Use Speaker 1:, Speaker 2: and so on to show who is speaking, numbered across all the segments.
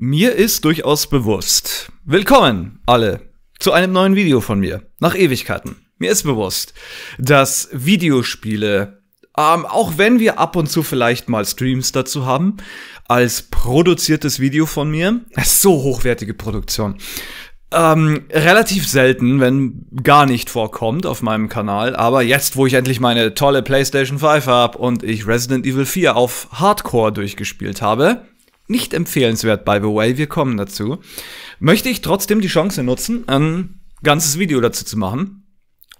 Speaker 1: Mir ist durchaus bewusst. Willkommen alle zu einem neuen Video von mir. Nach Ewigkeiten. Mir ist bewusst, dass Videospiele, ähm, auch wenn wir ab und zu vielleicht mal Streams dazu haben, als produziertes Video von mir, so hochwertige Produktion, ähm, relativ selten, wenn gar nicht vorkommt auf meinem Kanal, aber jetzt, wo ich endlich meine tolle PlayStation 5 habe und ich Resident Evil 4 auf Hardcore durchgespielt habe, nicht empfehlenswert, by the way, wir kommen dazu, möchte ich trotzdem die Chance nutzen, ein ganzes Video dazu zu machen.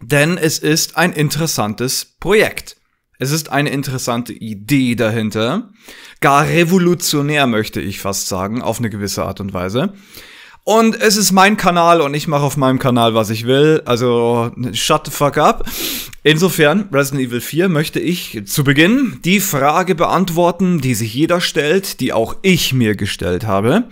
Speaker 1: Denn es ist ein interessantes Projekt. Es ist eine interessante Idee dahinter. Gar revolutionär möchte ich fast sagen, auf eine gewisse Art und Weise. Und es ist mein Kanal und ich mache auf meinem Kanal, was ich will. Also shut the fuck up. Insofern, Resident Evil 4 möchte ich zu Beginn die Frage beantworten, die sich jeder stellt, die auch ich mir gestellt habe.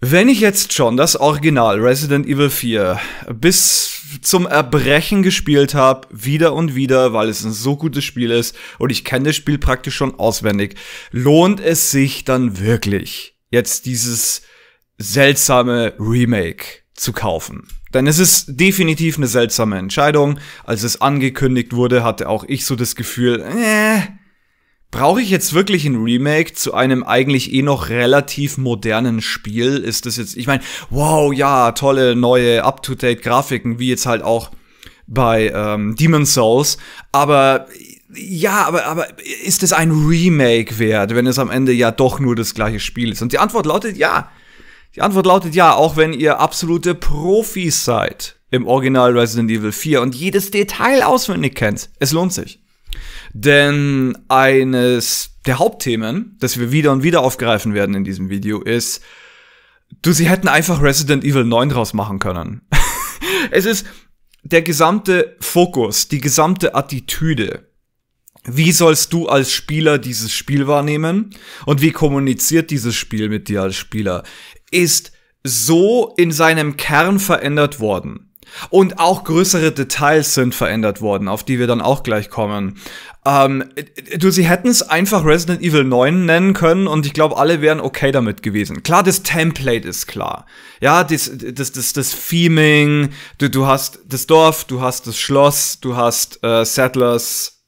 Speaker 1: Wenn ich jetzt schon das Original Resident Evil 4 bis zum Erbrechen gespielt habe, wieder und wieder, weil es ein so gutes Spiel ist und ich kenne das Spiel praktisch schon auswendig, lohnt es sich dann wirklich, jetzt dieses seltsame Remake zu kaufen. Denn es ist definitiv eine seltsame Entscheidung. Als es angekündigt wurde, hatte auch ich so das Gefühl, äh, brauche ich jetzt wirklich ein Remake zu einem eigentlich eh noch relativ modernen Spiel? Ist das jetzt, ich meine, wow, ja, tolle neue up-to-date Grafiken, wie jetzt halt auch bei ähm, Demon's Souls, aber ja, aber, aber ist es ein Remake wert, wenn es am Ende ja doch nur das gleiche Spiel ist? Und die Antwort lautet ja. Die Antwort lautet ja, auch wenn ihr absolute Profis seid im Original Resident Evil 4 und jedes Detail auswendig kennt. Es lohnt sich. Denn eines der Hauptthemen, das wir wieder und wieder aufgreifen werden in diesem Video, ist, du, sie hätten einfach Resident Evil 9 draus machen können. es ist der gesamte Fokus, die gesamte Attitüde. Wie sollst du als Spieler dieses Spiel wahrnehmen? Und wie kommuniziert dieses Spiel mit dir als Spieler? ist so in seinem Kern verändert worden. Und auch größere Details sind verändert worden, auf die wir dann auch gleich kommen. Ähm, du, sie hätten es einfach Resident Evil 9 nennen können und ich glaube, alle wären okay damit gewesen. Klar, das Template ist klar. Ja, das, das, das, das Theming, du, du hast das Dorf, du hast das Schloss, du hast äh, Settlers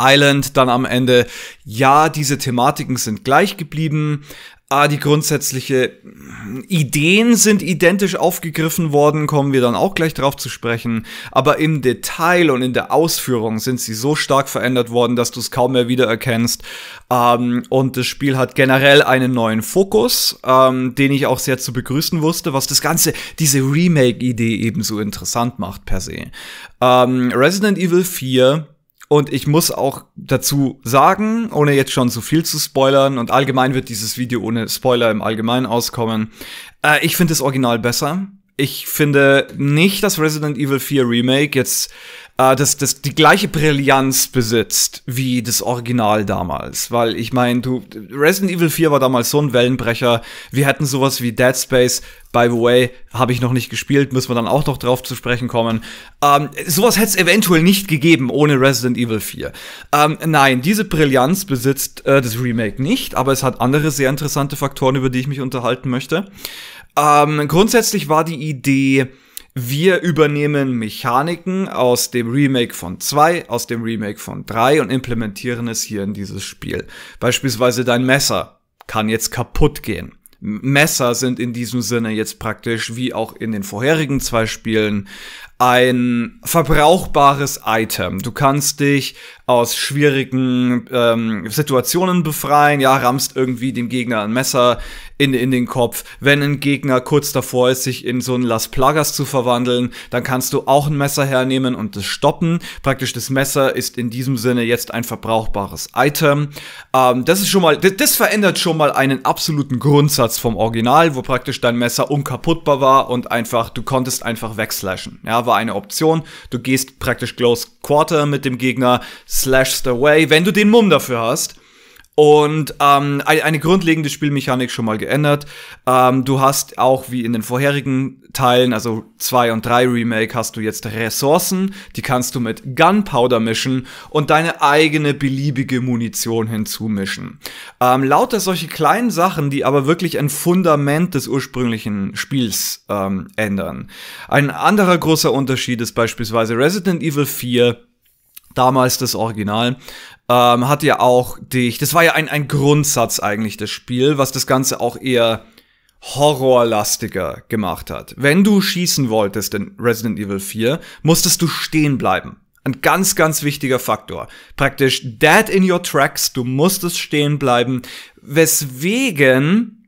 Speaker 1: Island dann am Ende. Ja, diese Thematiken sind gleich geblieben ah, die grundsätzliche hm, Ideen sind identisch aufgegriffen worden, kommen wir dann auch gleich drauf zu sprechen. Aber im Detail und in der Ausführung sind sie so stark verändert worden, dass du es kaum mehr wiedererkennst. Ähm, und das Spiel hat generell einen neuen Fokus, ähm, den ich auch sehr zu begrüßen wusste, was das Ganze, diese Remake-Idee ebenso interessant macht per se. Ähm, Resident Evil 4 und ich muss auch dazu sagen, ohne jetzt schon zu viel zu spoilern, und allgemein wird dieses Video ohne Spoiler im Allgemeinen auskommen, äh, ich finde das Original besser ich finde nicht, dass Resident Evil 4 Remake jetzt äh, das, das, die gleiche Brillanz besitzt wie das Original damals. Weil ich meine, du, Resident Evil 4 war damals so ein Wellenbrecher. Wir hätten sowas wie Dead Space, by the way, habe ich noch nicht gespielt, müssen wir dann auch noch drauf zu sprechen kommen. Ähm, sowas hätte es eventuell nicht gegeben ohne Resident Evil 4. Ähm, nein, diese Brillanz besitzt äh, das Remake nicht, aber es hat andere sehr interessante Faktoren, über die ich mich unterhalten möchte. Ähm, grundsätzlich war die Idee, wir übernehmen Mechaniken aus dem Remake von 2, aus dem Remake von 3 und implementieren es hier in dieses Spiel. Beispielsweise dein Messer kann jetzt kaputt gehen. Messer sind in diesem Sinne jetzt praktisch wie auch in den vorherigen zwei Spielen ein verbrauchbares Item. Du kannst dich aus schwierigen ähm, Situationen befreien, ja, rammst irgendwie dem Gegner ein Messer in, in den Kopf. Wenn ein Gegner kurz davor ist, sich in so ein Las Plagas zu verwandeln, dann kannst du auch ein Messer hernehmen und es stoppen. Praktisch das Messer ist in diesem Sinne jetzt ein verbrauchbares Item. Ähm, das ist schon mal, das, das verändert schon mal einen absoluten Grundsatz vom Original, wo praktisch dein Messer unkaputtbar war und einfach, du konntest einfach wegslashen. Ja, war war eine Option. Du gehst praktisch Close Quarter mit dem Gegner, slashst away, wenn du den Mumm dafür hast. Und ähm, eine grundlegende Spielmechanik schon mal geändert. Ähm, du hast auch wie in den vorherigen Teilen, also 2 und 3 Remake, hast du jetzt Ressourcen, die kannst du mit Gunpowder mischen und deine eigene beliebige Munition hinzumischen. Ähm, lauter solche kleinen Sachen, die aber wirklich ein Fundament des ursprünglichen Spiels ähm, ändern. Ein anderer großer Unterschied ist beispielsweise Resident Evil 4, damals das Original, ähm, hat ja auch dich, das war ja ein, ein Grundsatz eigentlich, das Spiel, was das Ganze auch eher horrorlastiger gemacht hat. Wenn du schießen wolltest in Resident Evil 4, musstest du stehen bleiben. Ein ganz, ganz wichtiger Faktor. Praktisch dead in your tracks, du musstest stehen bleiben, weswegen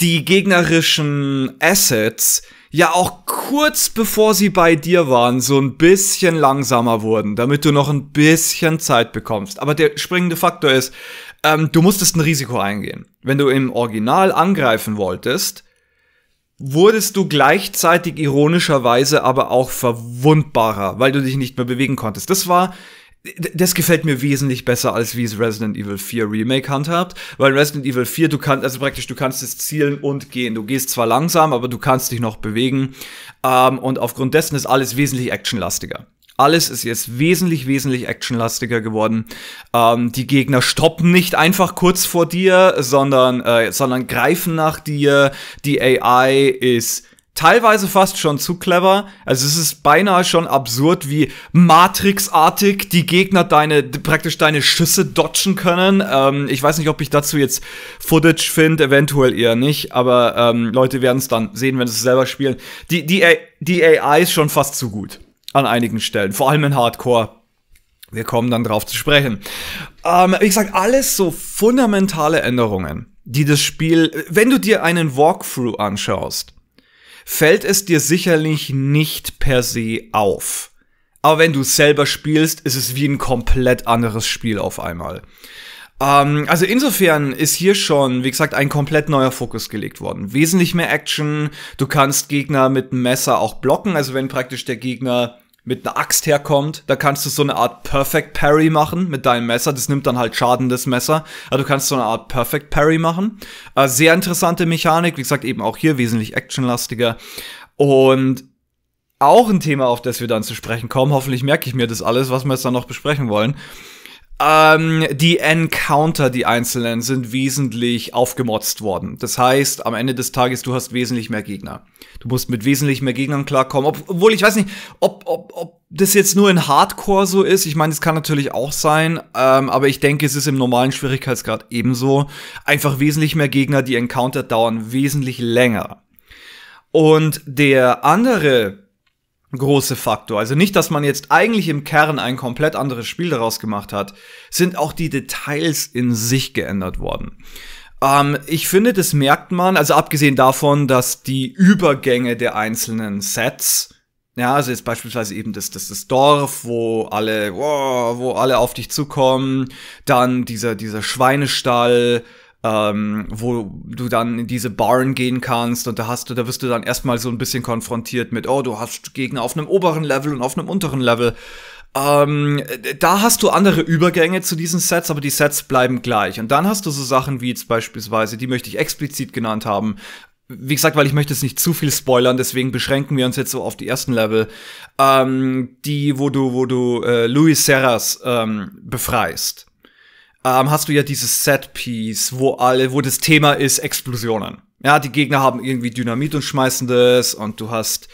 Speaker 1: die gegnerischen Assets ja auch kurz bevor sie bei dir waren, so ein bisschen langsamer wurden, damit du noch ein bisschen Zeit bekommst. Aber der springende Faktor ist, ähm, du musstest ein Risiko eingehen. Wenn du im Original angreifen wolltest, wurdest du gleichzeitig ironischerweise aber auch verwundbarer, weil du dich nicht mehr bewegen konntest. Das war das gefällt mir wesentlich besser, als wie es Resident Evil 4 Remake handhabt, weil Resident Evil 4, du kannst, also praktisch, du kannst es zielen und gehen. Du gehst zwar langsam, aber du kannst dich noch bewegen. Ähm, und aufgrund dessen ist alles wesentlich actionlastiger. Alles ist jetzt wesentlich, wesentlich actionlastiger geworden. Ähm, die Gegner stoppen nicht einfach kurz vor dir, sondern, äh, sondern greifen nach dir. Die AI ist teilweise fast schon zu clever. Also es ist beinahe schon absurd, wie Matrix-artig die Gegner deine, praktisch deine Schüsse dodgen können. Ähm, ich weiß nicht, ob ich dazu jetzt Footage finde, eventuell eher nicht, aber ähm, Leute werden es dann sehen, wenn sie es selber spielen. Die, die, die AI ist schon fast zu gut an einigen Stellen, vor allem in Hardcore. Wir kommen dann drauf zu sprechen. Ähm, wie gesagt, alles so fundamentale Änderungen, die das Spiel, wenn du dir einen Walkthrough anschaust, fällt es dir sicherlich nicht per se auf. Aber wenn du selber spielst, ist es wie ein komplett anderes Spiel auf einmal. Ähm, also insofern ist hier schon, wie gesagt, ein komplett neuer Fokus gelegt worden. Wesentlich mehr Action, du kannst Gegner mit einem Messer auch blocken, also wenn praktisch der Gegner mit einer Axt herkommt, da kannst du so eine Art Perfect Parry machen mit deinem Messer. Das nimmt dann halt Schaden das Messer. Also du kannst so eine Art Perfect Parry machen. Äh, sehr interessante Mechanik, wie gesagt, eben auch hier wesentlich actionlastiger. Und auch ein Thema, auf das wir dann zu sprechen kommen. Hoffentlich merke ich mir das alles, was wir jetzt dann noch besprechen wollen. Ähm, die Encounter, die einzelnen, sind wesentlich aufgemotzt worden. Das heißt, am Ende des Tages, du hast wesentlich mehr Gegner. Du musst mit wesentlich mehr Gegnern klarkommen. obwohl, ich weiß nicht, ob, ob, ob das jetzt nur in Hardcore so ist. Ich meine, es kann natürlich auch sein. Ähm, aber ich denke, es ist im normalen Schwierigkeitsgrad ebenso. Einfach wesentlich mehr Gegner. Die Encounter dauern wesentlich länger. Und der andere große Faktor. Also nicht, dass man jetzt eigentlich im Kern ein komplett anderes Spiel daraus gemacht hat, sind auch die Details in sich geändert worden. Ähm, ich finde, das merkt man, also abgesehen davon, dass die Übergänge der einzelnen Sets, ja, also jetzt beispielsweise eben das, das, das Dorf, wo alle, wo alle auf dich zukommen, dann dieser, dieser Schweinestall, ähm, wo du dann in diese Barn gehen kannst und da hast du, da wirst du dann erstmal so ein bisschen konfrontiert mit, oh, du hast Gegner auf einem oberen Level und auf einem unteren Level. Ähm, da hast du andere Übergänge zu diesen Sets, aber die Sets bleiben gleich. Und dann hast du so Sachen wie jetzt beispielsweise, die möchte ich explizit genannt haben. Wie gesagt, weil ich möchte es nicht zu viel spoilern, deswegen beschränken wir uns jetzt so auf die ersten Level, ähm, die, wo du, wo du äh, Luis Serras ähm, befreist ähm, hast du ja dieses Set-Piece, wo alle, wo das Thema ist Explosionen. Ja, die Gegner haben irgendwie Dynamit und schmeißen das und du hast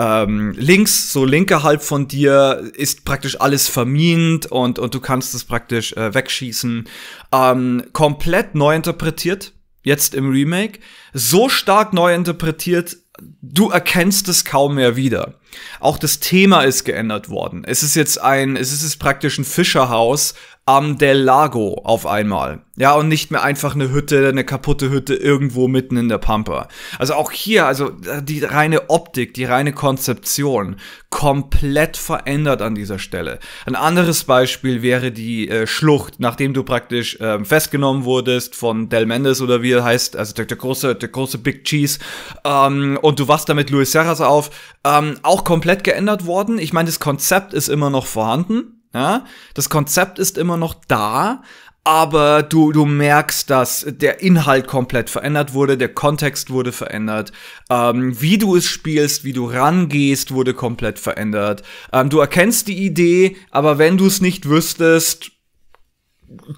Speaker 1: ähm, links, so linke halb von dir, ist praktisch alles vermint und, und du kannst es praktisch äh, wegschießen. Ähm, komplett neu interpretiert, jetzt im Remake. So stark neu interpretiert, du erkennst es kaum mehr wieder. Auch das Thema ist geändert worden. Es ist jetzt ein, es ist praktisch ein Fischerhaus, am Del Lago auf einmal. Ja, und nicht mehr einfach eine Hütte, eine kaputte Hütte irgendwo mitten in der Pampa. Also auch hier, also äh, die reine Optik, die reine Konzeption komplett verändert an dieser Stelle. Ein anderes Beispiel wäre die äh, Schlucht, nachdem du praktisch äh, festgenommen wurdest von Del Mendes oder wie er heißt, also der, der große, der große Big Cheese, ähm, und du wachst damit Luis Serras auf, ähm, auch komplett geändert worden. Ich meine, das Konzept ist immer noch vorhanden ja? Das Konzept ist immer noch da, aber du, du merkst, dass der Inhalt komplett verändert wurde, der Kontext wurde verändert, ähm, wie du es spielst, wie du rangehst, wurde komplett verändert. Ähm, du erkennst die Idee, aber wenn du es nicht wüsstest,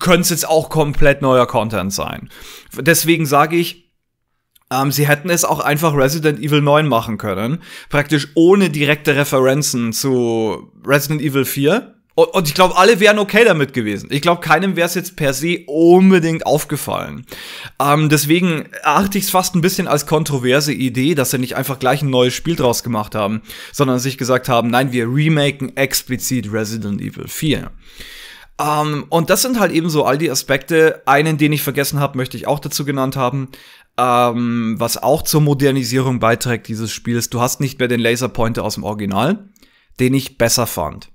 Speaker 1: könnte es jetzt auch komplett neuer Content sein. Deswegen sage ich, ähm, sie hätten es auch einfach Resident Evil 9 machen können, praktisch ohne direkte Referenzen zu Resident Evil 4 und, und ich glaube, alle wären okay damit gewesen. Ich glaube, keinem wäre es jetzt per se unbedingt aufgefallen. Ähm, deswegen erachte ich es fast ein bisschen als kontroverse Idee, dass sie nicht einfach gleich ein neues Spiel draus gemacht haben, sondern sich gesagt haben, nein, wir remaken explizit Resident Evil 4. Ähm, und das sind halt eben so all die Aspekte. Einen, den ich vergessen habe, möchte ich auch dazu genannt haben. Ähm, was auch zur Modernisierung beiträgt dieses Spiels. Du hast nicht mehr den Laserpointer aus dem Original, den ich besser fand.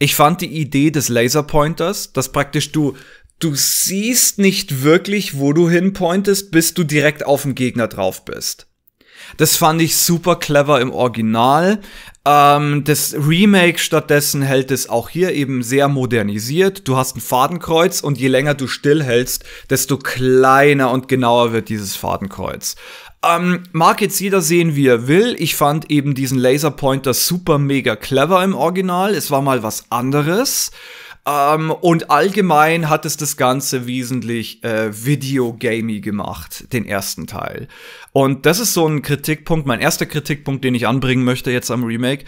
Speaker 1: Ich fand die Idee des Laserpointers, dass praktisch du du siehst nicht wirklich, wo du hinpointest, bis du direkt auf dem Gegner drauf bist. Das fand ich super clever im Original. Ähm, das Remake stattdessen hält es auch hier eben sehr modernisiert. Du hast ein Fadenkreuz und je länger du stillhältst, desto kleiner und genauer wird dieses Fadenkreuz. Ähm, mag jetzt jeder sehen, wie er will. Ich fand eben diesen Laserpointer super mega clever im Original. Es war mal was anderes. Ähm, und allgemein hat es das Ganze wesentlich äh, Videogamey gemacht, den ersten Teil. Und das ist so ein Kritikpunkt, mein erster Kritikpunkt, den ich anbringen möchte jetzt am Remake.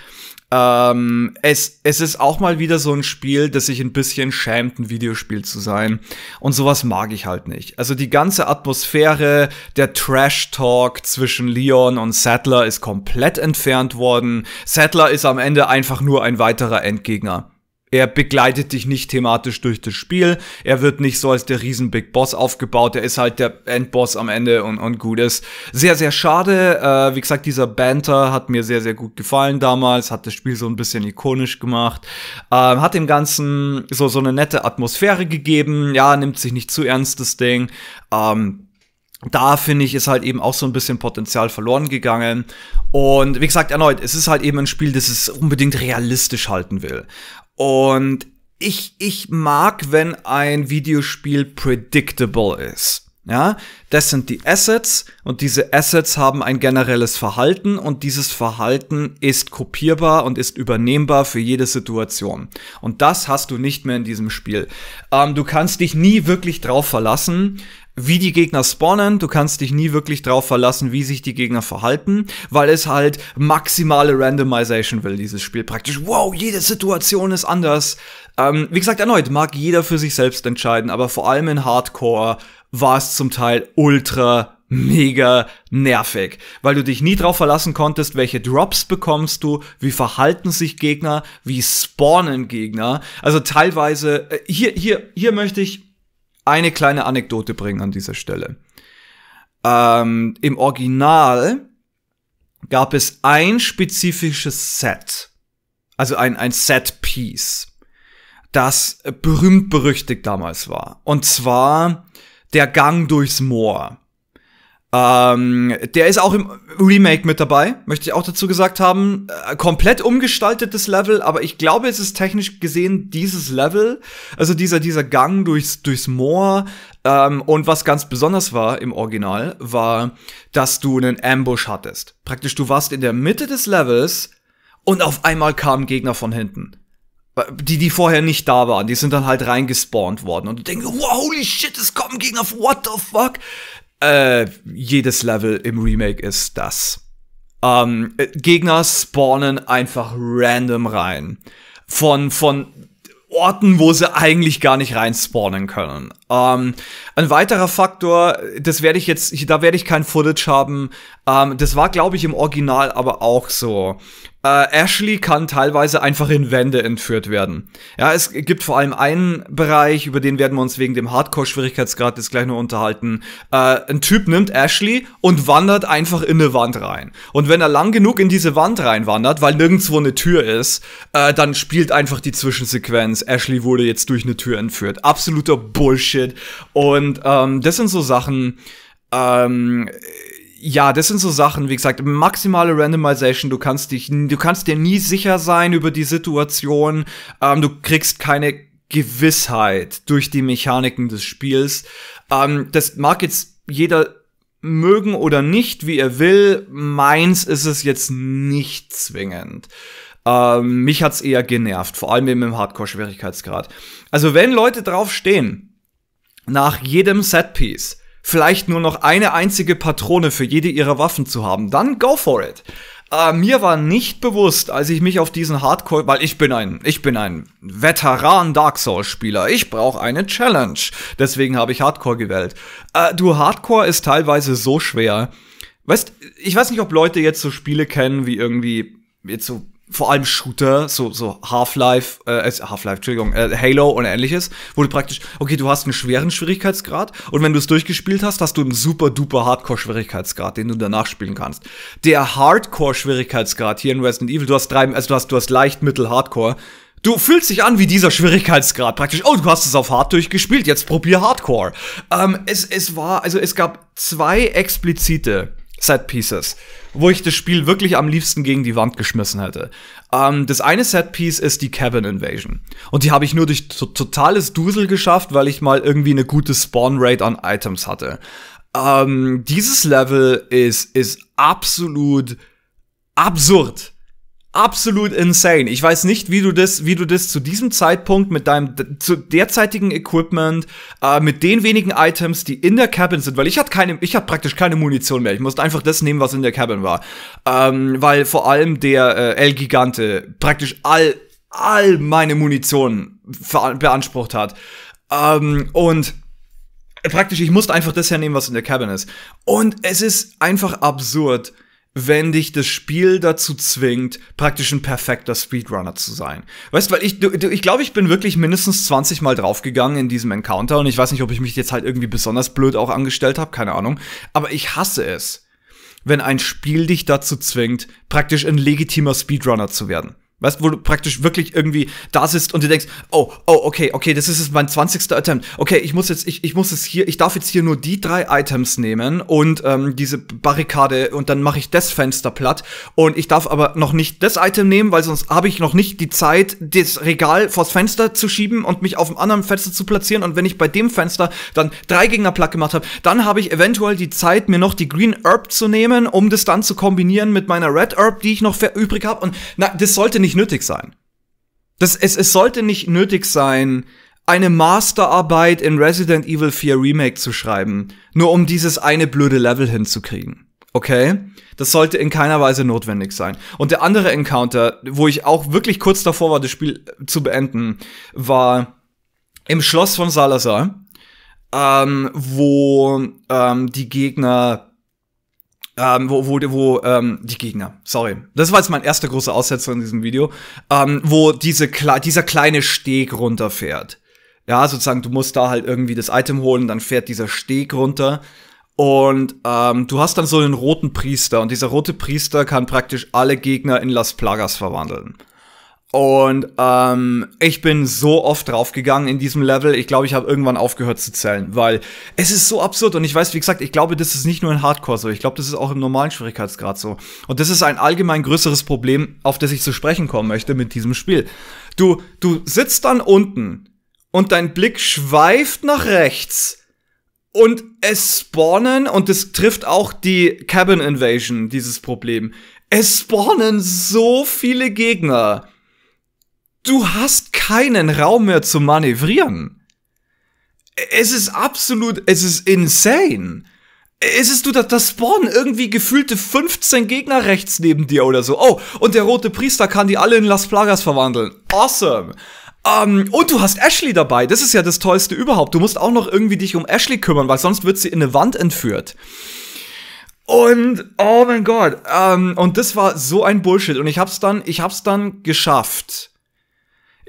Speaker 1: Ähm, es, es ist auch mal wieder so ein Spiel, das sich ein bisschen schämt, ein Videospiel zu sein. Und sowas mag ich halt nicht. Also die ganze Atmosphäre, der Trash-Talk zwischen Leon und Sattler ist komplett entfernt worden. Sattler ist am Ende einfach nur ein weiterer Endgegner. Er begleitet dich nicht thematisch durch das Spiel. Er wird nicht so als der riesen Big Boss aufgebaut. Er ist halt der Endboss am Ende und, und gut ist. Sehr, sehr schade. Äh, wie gesagt, dieser Banter hat mir sehr, sehr gut gefallen damals. Hat das Spiel so ein bisschen ikonisch gemacht. Äh, hat dem Ganzen so, so eine nette Atmosphäre gegeben. Ja, nimmt sich nicht zu ernst, das Ding. Ähm, da finde ich, ist halt eben auch so ein bisschen Potenzial verloren gegangen. Und wie gesagt, erneut, es ist halt eben ein Spiel, das es unbedingt realistisch halten will. Und ich, ich mag, wenn ein Videospiel predictable ist. Ja, das sind die Assets und diese Assets haben ein generelles Verhalten und dieses Verhalten ist kopierbar und ist übernehmbar für jede Situation. Und das hast du nicht mehr in diesem Spiel. Ähm, du kannst dich nie wirklich drauf verlassen, wie die Gegner spawnen. Du kannst dich nie wirklich drauf verlassen, wie sich die Gegner verhalten, weil es halt maximale Randomization will, dieses Spiel. Praktisch, wow, jede Situation ist anders. Ähm, wie gesagt, erneut, mag jeder für sich selbst entscheiden, aber vor allem in Hardcore war es zum Teil ultra mega nervig, weil du dich nie drauf verlassen konntest, welche Drops bekommst du, wie verhalten sich Gegner, wie spawnen Gegner. Also teilweise, äh, hier, hier, hier möchte ich eine kleine Anekdote bringen an dieser Stelle. Ähm, Im Original gab es ein spezifisches Set, also ein, ein Set-Piece, das berühmt berüchtigt damals war. Und zwar der Gang durchs Moor. Ähm, der ist auch im Remake mit dabei, möchte ich auch dazu gesagt haben. Äh, komplett umgestaltetes Level, aber ich glaube, es ist technisch gesehen dieses Level, also dieser, dieser Gang durchs, durchs Moor. Ähm, und was ganz besonders war im Original, war, dass du einen Ambush hattest. Praktisch, du warst in der Mitte des Levels und auf einmal kamen Gegner von hinten äh, die, die vorher nicht da waren, die sind dann halt reingespawnt worden und du denkst, wow, holy shit, es kommen Gegner, what the fuck? Äh, jedes Level im Remake ist das. Ähm, äh, Gegner spawnen einfach random rein. Von, von Orten, wo sie eigentlich gar nicht rein spawnen können. Ähm, ein weiterer Faktor, das werde ich jetzt, da werde ich kein Footage haben. Ähm, das war, glaube ich, im Original aber auch so. Uh, Ashley kann teilweise einfach in Wände entführt werden. Ja, es gibt vor allem einen Bereich, über den werden wir uns wegen dem Hardcore-Schwierigkeitsgrad jetzt gleich noch unterhalten. Uh, ein Typ nimmt Ashley und wandert einfach in eine Wand rein. Und wenn er lang genug in diese Wand reinwandert, weil nirgendwo eine Tür ist, uh, dann spielt einfach die Zwischensequenz. Ashley wurde jetzt durch eine Tür entführt. Absoluter Bullshit. Und um, ähm, das sind so Sachen, ähm, ja, das sind so Sachen, wie gesagt, maximale Randomization, du kannst dich, du kannst dir nie sicher sein über die Situation, ähm, du kriegst keine Gewissheit durch die Mechaniken des Spiels. Ähm, das mag jetzt jeder mögen oder nicht, wie er will, meins ist es jetzt nicht zwingend. Ähm, mich hat's eher genervt, vor allem eben im Hardcore-Schwierigkeitsgrad. Also wenn Leute draufstehen, nach jedem Setpiece, vielleicht nur noch eine einzige Patrone für jede ihrer Waffen zu haben, dann go for it. Äh, mir war nicht bewusst, als ich mich auf diesen Hardcore, weil ich bin ein, ich bin ein Veteran Dark Souls Spieler. Ich brauche eine Challenge. Deswegen habe ich Hardcore gewählt. Äh, du Hardcore ist teilweise so schwer. Weißt, ich weiß nicht, ob Leute jetzt so Spiele kennen wie irgendwie jetzt so vor allem Shooter, so, so Half-Life, äh, Half-Life, Entschuldigung, äh, Halo und ähnliches, wo du praktisch, okay, du hast einen schweren Schwierigkeitsgrad und wenn du es durchgespielt hast, hast du einen super duper Hardcore-Schwierigkeitsgrad, den du danach spielen kannst. Der Hardcore-Schwierigkeitsgrad hier in Resident Evil, du hast drei, also du hast, du hast leicht, mittel, Hardcore. Du fühlst dich an wie dieser Schwierigkeitsgrad praktisch. Oh, du hast es auf Hard durchgespielt, jetzt probier Hardcore. Ähm, es, es war, also es gab zwei explizite Set Pieces wo ich das Spiel wirklich am liebsten gegen die Wand geschmissen hätte. Ähm, das eine Setpiece ist die Cabin Invasion. Und die habe ich nur durch totales Dusel geschafft, weil ich mal irgendwie eine gute Spawn-Rate an Items hatte. Ähm, dieses Level ist, ist absolut absurd absolut insane. Ich weiß nicht, wie du das, wie du das zu diesem Zeitpunkt mit deinem zu derzeitigen Equipment, äh, mit den wenigen Items, die in der Cabin sind, weil ich hatte keine, ich hatte praktisch keine Munition mehr. Ich musste einfach das nehmen, was in der Cabin war, ähm, weil vor allem der äh, El Gigante praktisch all all meine Munition beansprucht hat ähm, und praktisch ich musste einfach das hernehmen, was in der Cabin ist. Und es ist einfach absurd wenn dich das Spiel dazu zwingt, praktisch ein perfekter Speedrunner zu sein. Weißt, du, weil ich, du, ich glaube, ich bin wirklich mindestens 20 Mal draufgegangen in diesem Encounter und ich weiß nicht, ob ich mich jetzt halt irgendwie besonders blöd auch angestellt habe, keine Ahnung. Aber ich hasse es, wenn ein Spiel dich dazu zwingt, praktisch ein legitimer Speedrunner zu werden. Weißt wo du praktisch wirklich irgendwie da sitzt und du denkst, oh, oh, okay, okay, das ist jetzt mein 20. Attempt. Okay, ich muss jetzt, ich, ich muss es hier, ich darf jetzt hier nur die drei Items nehmen und ähm, diese Barrikade und dann mache ich das Fenster platt. Und ich darf aber noch nicht das Item nehmen, weil sonst habe ich noch nicht die Zeit, das Regal vors Fenster zu schieben und mich auf dem anderen Fenster zu platzieren. Und wenn ich bei dem Fenster dann drei Gegner platt gemacht habe, dann habe ich eventuell die Zeit, mir noch die Green Herb zu nehmen, um das dann zu kombinieren mit meiner Red Herb, die ich noch übrig habe. Und na, das sollte nicht nicht nötig sein. Das, es, es sollte nicht nötig sein, eine Masterarbeit in Resident Evil 4 Remake zu schreiben, nur um dieses eine blöde Level hinzukriegen. Okay? Das sollte in keiner Weise notwendig sein. Und der andere Encounter, wo ich auch wirklich kurz davor war, das Spiel äh, zu beenden, war im Schloss von Salazar, ähm, wo ähm, die Gegner ähm, wo, wo, wo ähm, die Gegner, sorry. Das war jetzt mein erster großer Aussetzer in diesem Video, ähm, wo diese, dieser kleine Steg runterfährt. Ja, sozusagen, du musst da halt irgendwie das Item holen, dann fährt dieser Steg runter. Und ähm, du hast dann so einen roten Priester und dieser rote Priester kann praktisch alle Gegner in Las Plagas verwandeln. Und ähm, ich bin so oft draufgegangen in diesem Level. Ich glaube, ich habe irgendwann aufgehört zu zählen, weil es ist so absurd. Und ich weiß, wie gesagt, ich glaube, das ist nicht nur in Hardcore so. Ich glaube, das ist auch im normalen Schwierigkeitsgrad so. Und das ist ein allgemein größeres Problem, auf das ich zu sprechen kommen möchte mit diesem Spiel. Du, du sitzt dann unten und dein Blick schweift nach rechts. Und es spawnen, und es trifft auch die Cabin Invasion, dieses Problem. Es spawnen so viele Gegner Du hast keinen Raum mehr zu manövrieren. Es ist absolut, es ist insane. Es ist du, da, da spawnen irgendwie gefühlte 15 Gegner rechts neben dir oder so. Oh, und der rote Priester kann die alle in Las Plagas verwandeln. Awesome. Um, ähm, und du hast Ashley dabei. Das ist ja das Tollste überhaupt. Du musst auch noch irgendwie dich um Ashley kümmern, weil sonst wird sie in eine Wand entführt. Und oh mein Gott. Um, ähm, und das war so ein Bullshit. Und ich hab's dann, ich hab's dann geschafft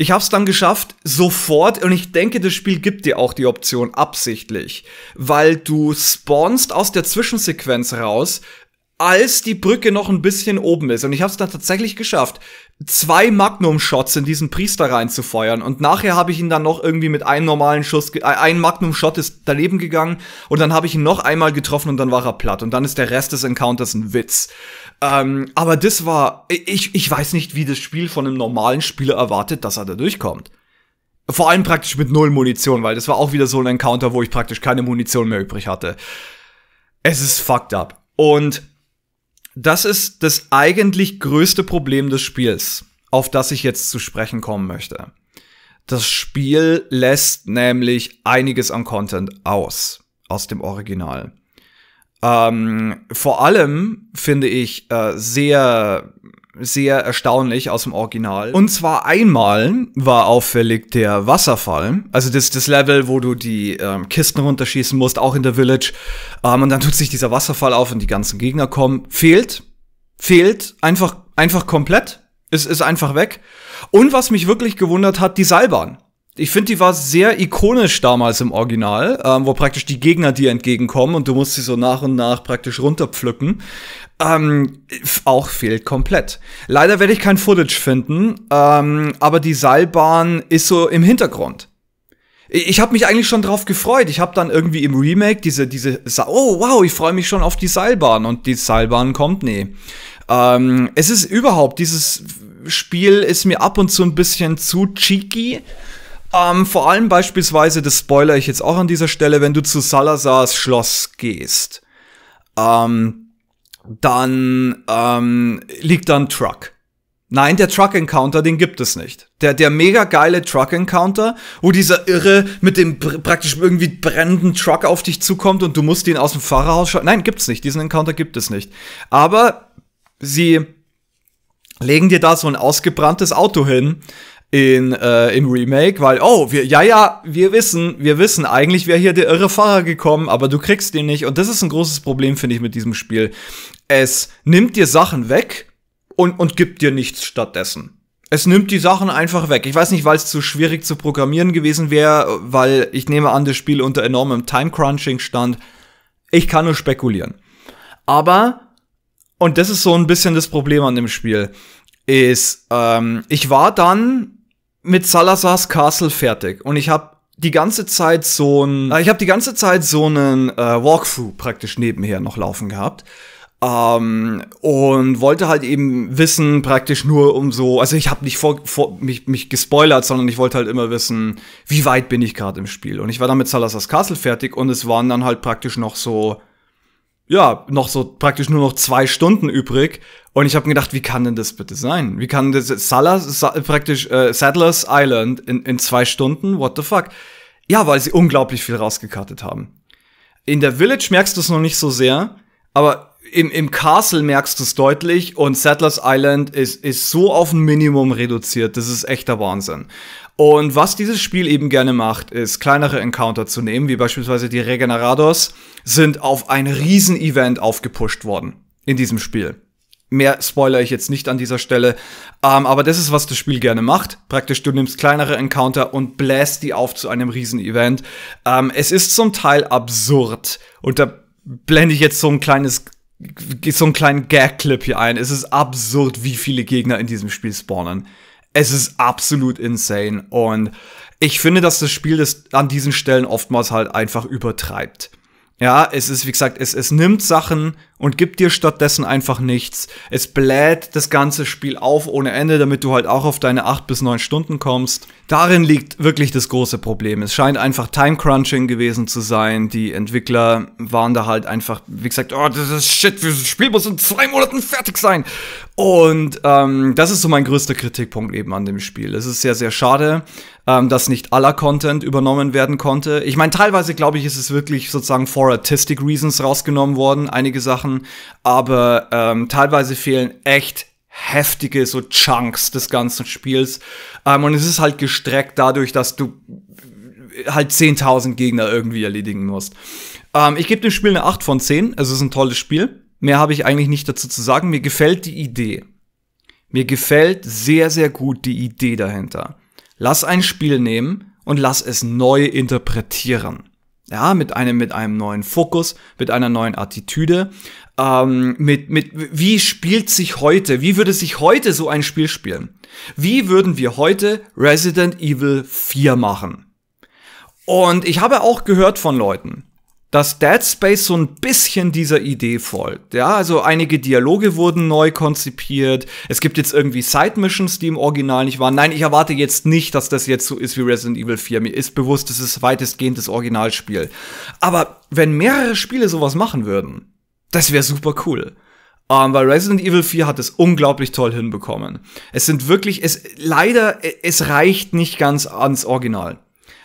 Speaker 1: ich habe es dann geschafft, sofort, und ich denke, das Spiel gibt dir auch die Option absichtlich, weil du spawnst aus der Zwischensequenz raus, als die Brücke noch ein bisschen oben ist. Und ich habe es dann tatsächlich geschafft, zwei Magnum-Shots in diesen Priester reinzufeuern. Und nachher habe ich ihn dann noch irgendwie mit einem normalen Schuss, äh, ein Magnum-Shot ist daneben gegangen. Und dann habe ich ihn noch einmal getroffen und dann war er platt. Und dann ist der Rest des Encounters ein Witz. Ähm, aber das war, ich, ich weiß nicht, wie das Spiel von einem normalen Spieler erwartet, dass er da durchkommt. Vor allem praktisch mit null Munition, weil das war auch wieder so ein Encounter, wo ich praktisch keine Munition mehr übrig hatte. Es ist fucked up. Und das ist das eigentlich größte Problem des Spiels, auf das ich jetzt zu sprechen kommen möchte. Das Spiel lässt nämlich einiges an Content aus, aus dem Original. Ähm, vor allem finde ich äh, sehr sehr erstaunlich aus dem Original. Und zwar einmal war auffällig der Wasserfall, also das, das Level, wo du die ähm, Kisten runterschießen musst, auch in der Village. Ähm, und dann tut sich dieser Wasserfall auf und die ganzen Gegner kommen. Fehlt, fehlt, einfach, einfach komplett. Es ist, ist einfach weg. Und was mich wirklich gewundert hat, die Seilbahn ich finde, die war sehr ikonisch damals im Original, ähm, wo praktisch die Gegner dir entgegenkommen und du musst sie so nach und nach praktisch runterpflücken. Ähm, auch fehlt komplett. Leider werde ich kein Footage finden, ähm, aber die Seilbahn ist so im Hintergrund. Ich, ich habe mich eigentlich schon drauf gefreut. Ich habe dann irgendwie im Remake diese, diese, Sa oh wow, ich freue mich schon auf die Seilbahn und die Seilbahn kommt, nee. Ähm, es ist überhaupt, dieses Spiel ist mir ab und zu ein bisschen zu cheeky ähm, vor allem beispielsweise, das spoiler ich jetzt auch an dieser Stelle, wenn du zu Salazars Schloss gehst, ähm, dann ähm, liegt da ein Truck. Nein, der Truck Encounter, den gibt es nicht. Der, der mega geile Truck Encounter, wo dieser Irre mit dem praktisch irgendwie brennenden Truck auf dich zukommt und du musst ihn aus dem Fahrerhaus schauen. Nein, gibt's nicht. Diesen Encounter gibt es nicht. Aber sie legen dir da so ein ausgebranntes Auto hin, in, äh, im Remake, weil, oh, wir, ja, ja, wir wissen, wir wissen, eigentlich wäre hier der irre Fahrer gekommen, aber du kriegst den nicht. Und das ist ein großes Problem, finde ich, mit diesem Spiel. Es nimmt dir Sachen weg und, und gibt dir nichts stattdessen. Es nimmt die Sachen einfach weg. Ich weiß nicht, weil es zu schwierig zu programmieren gewesen wäre, weil ich nehme an, das Spiel unter enormem Time-Crunching stand. Ich kann nur spekulieren. Aber, und das ist so ein bisschen das Problem an dem Spiel, ist, ähm, ich war dann mit Salazars Castle fertig und ich habe die ganze Zeit so ein, äh, ich habe die ganze Zeit so einen äh, Walkthrough praktisch nebenher noch laufen gehabt. Ähm, und wollte halt eben wissen, praktisch nur um so, also ich habe nicht vor, vor mich, mich gespoilert, sondern ich wollte halt immer wissen, wie weit bin ich gerade im Spiel. Und ich war dann mit Salazar's Castle fertig und es waren dann halt praktisch noch so ja, noch so praktisch nur noch zwei Stunden übrig. Und ich habe mir gedacht, wie kann denn das bitte sein? Wie kann das Salah, praktisch äh, Saddlers Island in, in zwei Stunden? What the fuck? Ja, weil sie unglaublich viel rausgekartet haben. In der Village merkst du es noch nicht so sehr, aber im, im Castle merkst du es deutlich und Settlers Island ist, ist so auf ein Minimum reduziert. Das ist echter Wahnsinn. Und was dieses Spiel eben gerne macht, ist kleinere Encounter zu nehmen, wie beispielsweise die Regenerados, sind auf ein Riesen-Event aufgepusht worden in diesem Spiel. Mehr spoiler ich jetzt nicht an dieser Stelle. Ähm, aber das ist, was das Spiel gerne macht. Praktisch, du nimmst kleinere Encounter und bläst die auf zu einem Riesen-Event. Ähm, es ist zum Teil absurd. Und da blende ich jetzt so ein kleines so einen kleinen Gag-Clip hier ein. Es ist absurd, wie viele Gegner in diesem Spiel spawnen. Es ist absolut insane und ich finde, dass das Spiel das an diesen Stellen oftmals halt einfach übertreibt. Ja, es ist, wie gesagt, es, es nimmt Sachen und gibt dir stattdessen einfach nichts. Es bläht das ganze Spiel auf ohne Ende, damit du halt auch auf deine acht bis neun Stunden kommst. Darin liegt wirklich das große Problem. Es scheint einfach Time Crunching gewesen zu sein. Die Entwickler waren da halt einfach, wie gesagt, oh, das ist shit, das Spiel muss in zwei Monaten fertig sein. Und ähm, das ist so mein größter Kritikpunkt eben an dem Spiel. Es ist sehr, sehr schade ähm, dass nicht aller Content übernommen werden konnte. Ich meine, teilweise glaube ich, ist es wirklich sozusagen for artistic reasons rausgenommen worden, einige Sachen, aber ähm, teilweise fehlen echt heftige so Chunks des ganzen Spiels. Ähm, und es ist halt gestreckt dadurch, dass du halt 10.000 Gegner irgendwie erledigen musst. Ähm, ich gebe dem Spiel eine 8 von 10. Es ist ein tolles Spiel. Mehr habe ich eigentlich nicht dazu zu sagen. Mir gefällt die Idee. Mir gefällt sehr, sehr gut die Idee dahinter. Lass ein Spiel nehmen und lass es neu interpretieren. Ja, mit einem, mit einem neuen Fokus, mit einer neuen Attitüde, ähm, mit, mit, wie spielt sich heute, wie würde sich heute so ein Spiel spielen? Wie würden wir heute Resident Evil 4 machen? Und ich habe auch gehört von Leuten, dass Dead Space so ein bisschen dieser Idee folgt. Ja, also einige Dialoge wurden neu konzipiert. Es gibt jetzt irgendwie Side-Missions, die im Original nicht waren. Nein, ich erwarte jetzt nicht, dass das jetzt so ist wie Resident Evil 4. Mir ist bewusst, es ist weitestgehend das Originalspiel. Aber wenn mehrere Spiele sowas machen würden, das wäre super cool. Um, ähm, weil Resident Evil 4 hat es unglaublich toll hinbekommen. Es sind wirklich, es leider, es reicht nicht ganz ans Original.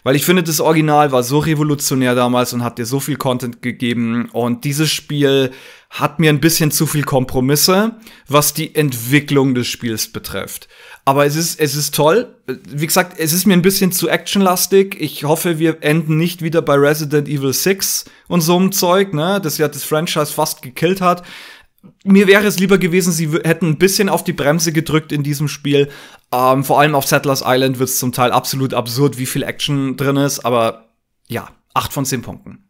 Speaker 1: Weil ich finde, das Original war so revolutionär damals und hat dir so viel Content gegeben. Und dieses Spiel hat mir ein bisschen zu viel Kompromisse, was die Entwicklung des Spiels betrifft. Aber es ist, es ist toll. Wie gesagt, es ist mir ein bisschen zu actionlastig. Ich hoffe, wir enden nicht wieder bei Resident Evil 6 und so einem Zeug, ne, das ja das Franchise fast gekillt hat mir wäre es lieber gewesen, sie hätten ein bisschen auf die Bremse gedrückt in diesem Spiel. Ähm, vor allem auf Settlers Island wird es zum Teil absolut absurd, wie viel Action drin ist, aber ja, 8 von 10 Punkten.